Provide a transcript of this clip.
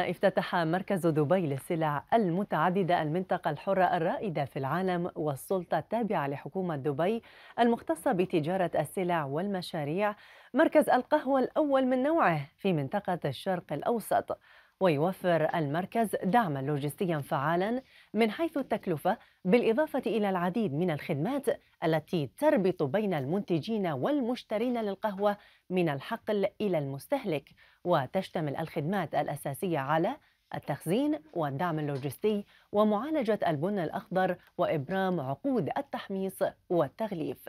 افتتح مركز دبي للسلع المتعددة المنطقة الحرة الرائدة في العالم والسلطة التابعة لحكومة دبي المختصة بتجارة السلع والمشاريع مركز القهوة الأول من نوعه في منطقة الشرق الأوسط ويوفر المركز دعما لوجستيا فعالا من حيث التكلفة بالإضافة إلى العديد من الخدمات التي تربط بين المنتجين والمشترين للقهوة من الحقل إلى المستهلك وتشتمل الخدمات الأساسية على التخزين والدعم اللوجستي ومعالجة البن الأخضر وإبرام عقود التحميص والتغليف